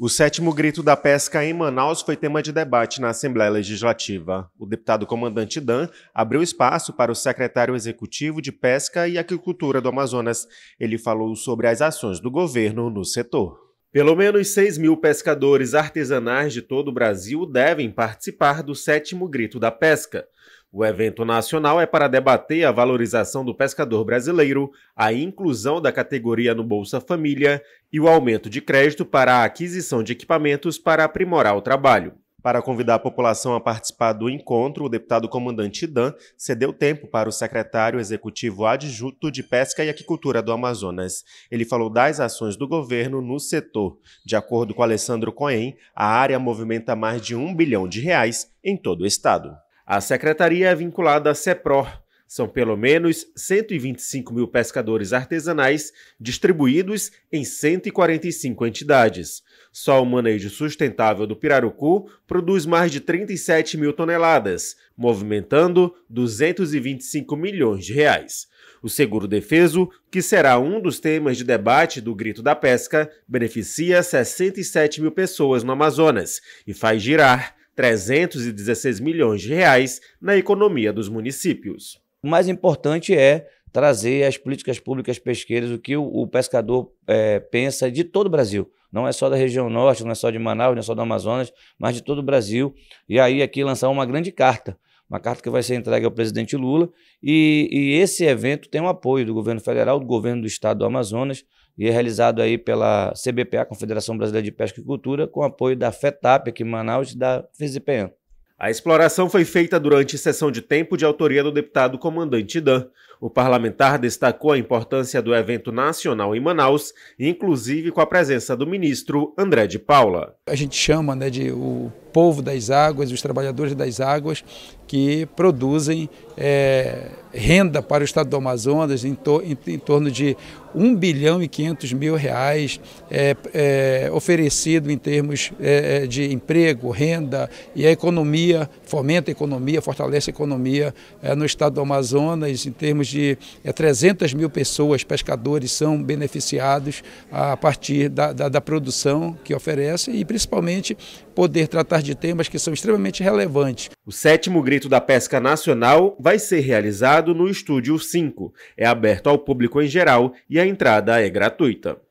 O sétimo grito da pesca em Manaus foi tema de debate na Assembleia Legislativa. O deputado comandante Dan abriu espaço para o secretário executivo de Pesca e Agricultura do Amazonas. Ele falou sobre as ações do governo no setor. Pelo menos 6 mil pescadores artesanais de todo o Brasil devem participar do sétimo grito da pesca. O evento nacional é para debater a valorização do pescador brasileiro, a inclusão da categoria no Bolsa Família e o aumento de crédito para a aquisição de equipamentos para aprimorar o trabalho. Para convidar a população a participar do encontro, o deputado comandante Dan cedeu tempo para o secretário executivo adjunto de Pesca e Aquicultura do Amazonas. Ele falou das ações do governo no setor. De acordo com Alessandro Cohen, a área movimenta mais de um bilhão de reais em todo o estado. A secretaria é vinculada à CEPRO. São pelo menos 125 mil pescadores artesanais distribuídos em 145 entidades. Só o manejo sustentável do Pirarucu produz mais de 37 mil toneladas, movimentando 225 milhões de reais. O seguro defeso, que será um dos temas de debate do Grito da Pesca, beneficia 67 mil pessoas no Amazonas e faz girar 316 milhões de reais na economia dos municípios. O mais importante é trazer as políticas públicas pesqueiras, o que o, o pescador é, pensa de todo o Brasil. Não é só da região norte, não é só de Manaus, não é só do Amazonas, mas de todo o Brasil. E aí aqui lançar uma grande carta, uma carta que vai ser entregue ao presidente Lula. E, e esse evento tem o um apoio do governo federal, do governo do estado do Amazonas, e é realizado aí pela CBPA, Confederação Brasileira de Pesca e Cultura, com apoio da FETAP aqui em Manaus e da FESIPEN. A exploração foi feita durante sessão de tempo de autoria do deputado comandante Dan. O parlamentar destacou a importância do evento nacional em Manaus, inclusive com a presença do ministro André de Paula. A gente chama né, de o povo das águas, os trabalhadores das águas, que produzem é, renda para o estado do Amazonas em, em, em torno de 1 bilhão e 500 mil reais é, é, oferecido em termos é, é, de emprego, renda e a economia, fomenta a economia, fortalece a economia é, no estado do Amazonas, em termos de 300 é, mil pessoas, pescadores, são beneficiados a partir da, da, da produção que oferece e principalmente poder tratar de temas que são extremamente relevantes. O sétimo Grito da Pesca Nacional vai ser realizado no Estúdio 5. É aberto ao público em geral e a entrada é gratuita.